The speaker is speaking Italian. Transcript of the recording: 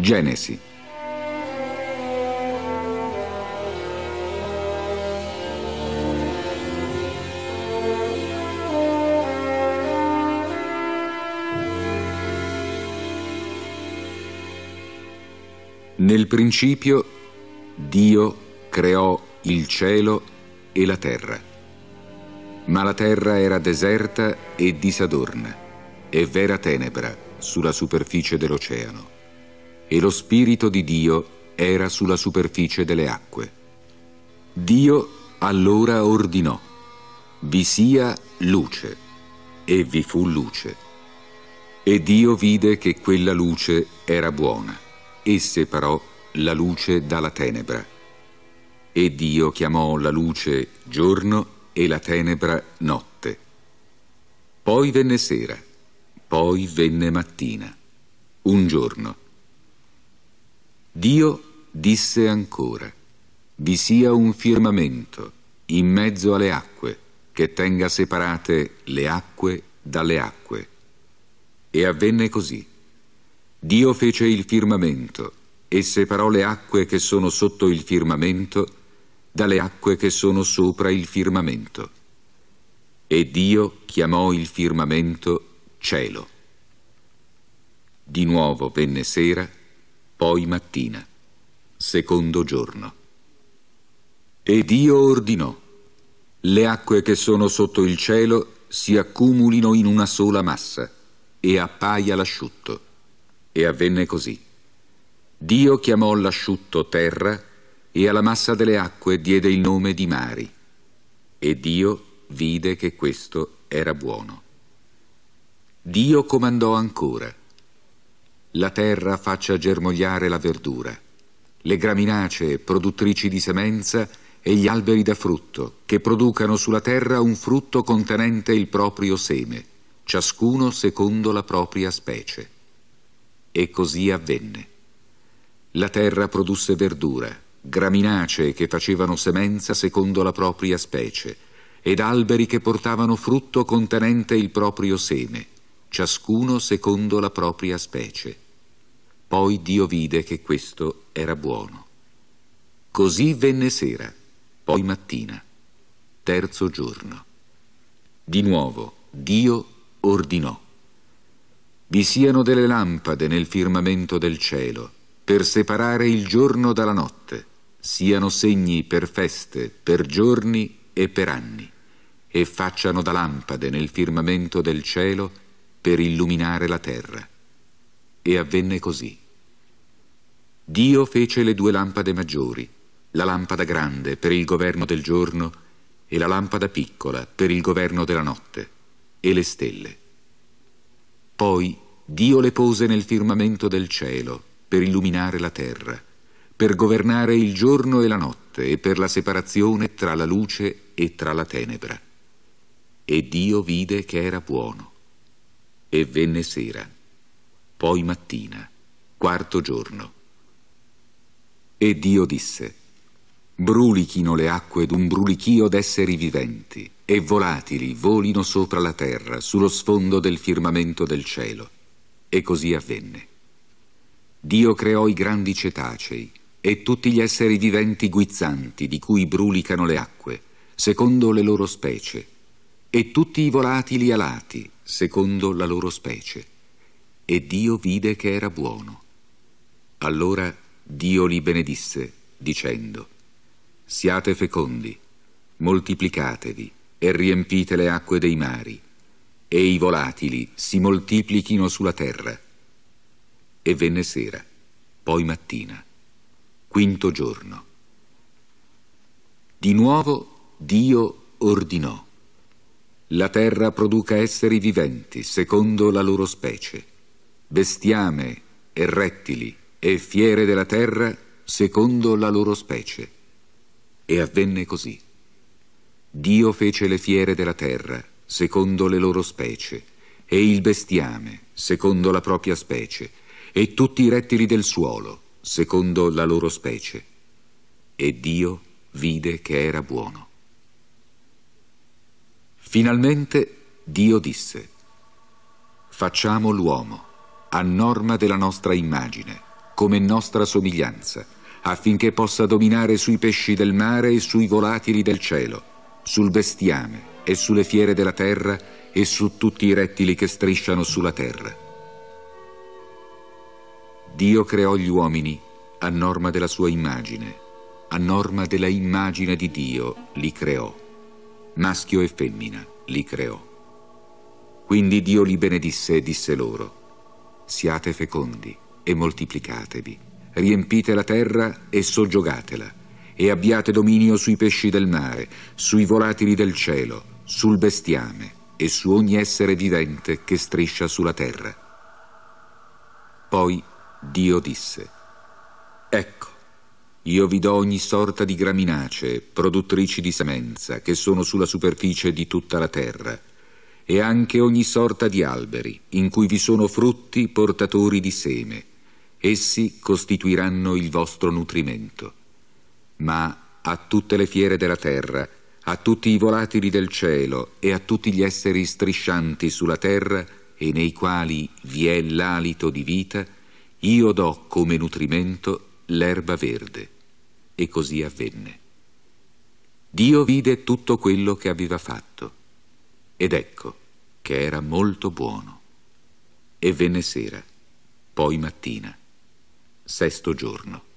Genesi. Nel principio Dio creò il cielo e la terra. Ma la terra era deserta e disadorna, e vera tenebra sulla superficie dell'oceano e lo Spirito di Dio era sulla superficie delle acque. Dio allora ordinò, vi sia luce, e vi fu luce. E Dio vide che quella luce era buona, e separò la luce dalla tenebra. E Dio chiamò la luce giorno e la tenebra notte. Poi venne sera, poi venne mattina, un giorno, Dio disse ancora, vi sia un firmamento in mezzo alle acque che tenga separate le acque dalle acque. E avvenne così. Dio fece il firmamento e separò le acque che sono sotto il firmamento dalle acque che sono sopra il firmamento. E Dio chiamò il firmamento cielo. Di nuovo venne sera poi mattina, secondo giorno. E Dio ordinò, le acque che sono sotto il cielo si accumulino in una sola massa e appaia l'asciutto. E avvenne così. Dio chiamò l'asciutto terra e alla massa delle acque diede il nome di mari. E Dio vide che questo era buono. Dio comandò ancora la terra faccia germogliare la verdura, le graminacee produttrici di semenza e gli alberi da frutto, che producano sulla terra un frutto contenente il proprio seme, ciascuno secondo la propria specie. E così avvenne. La terra produsse verdura, graminacee che facevano semenza secondo la propria specie, ed alberi che portavano frutto contenente il proprio seme, ciascuno secondo la propria specie. Poi Dio vide che questo era buono. Così venne sera, poi mattina, terzo giorno. Di nuovo Dio ordinò. Vi siano delle lampade nel firmamento del cielo, per separare il giorno dalla notte, siano segni per feste, per giorni e per anni, e facciano da lampade nel firmamento del cielo per illuminare la terra. E avvenne così. Dio fece le due lampade maggiori, la lampada grande per il governo del giorno e la lampada piccola per il governo della notte, e le stelle. Poi Dio le pose nel firmamento del cielo per illuminare la terra, per governare il giorno e la notte e per la separazione tra la luce e tra la tenebra. E Dio vide che era buono. E venne sera, poi mattina, quarto giorno. E Dio disse, brulichino le acque d'un brulichio d'esseri viventi, e volatili volino sopra la terra, sullo sfondo del firmamento del cielo. E così avvenne. Dio creò i grandi cetacei e tutti gli esseri viventi guizzanti di cui brulicano le acque, secondo le loro specie, e tutti i volatili alati secondo la loro specie. E Dio vide che era buono. Allora Dio li benedisse, dicendo, Siate fecondi, moltiplicatevi e riempite le acque dei mari, e i volatili si moltiplichino sulla terra. E venne sera, poi mattina, quinto giorno. Di nuovo Dio ordinò la terra produca esseri viventi secondo la loro specie, bestiame e rettili e fiere della terra secondo la loro specie. E avvenne così. Dio fece le fiere della terra secondo le loro specie, e il bestiame secondo la propria specie, e tutti i rettili del suolo secondo la loro specie. E Dio vide che era buono. Finalmente Dio disse, facciamo l'uomo a norma della nostra immagine, come nostra somiglianza, affinché possa dominare sui pesci del mare e sui volatili del cielo, sul bestiame e sulle fiere della terra e su tutti i rettili che strisciano sulla terra. Dio creò gli uomini a norma della sua immagine, a norma della immagine di Dio li creò maschio e femmina, li creò. Quindi Dio li benedisse e disse loro, siate fecondi e moltiplicatevi, riempite la terra e soggiogatela, e abbiate dominio sui pesci del mare, sui volatili del cielo, sul bestiame e su ogni essere vivente che striscia sulla terra. Poi Dio disse, ecco, io vi do ogni sorta di graminacee, produttrici di semenza, che sono sulla superficie di tutta la terra, e anche ogni sorta di alberi, in cui vi sono frutti portatori di seme. Essi costituiranno il vostro nutrimento. Ma a tutte le fiere della terra, a tutti i volatili del cielo e a tutti gli esseri striscianti sulla terra e nei quali vi è l'alito di vita, io do come nutrimento l'erba verde, e così avvenne. Dio vide tutto quello che aveva fatto, ed ecco che era molto buono. E venne sera, poi mattina, sesto giorno.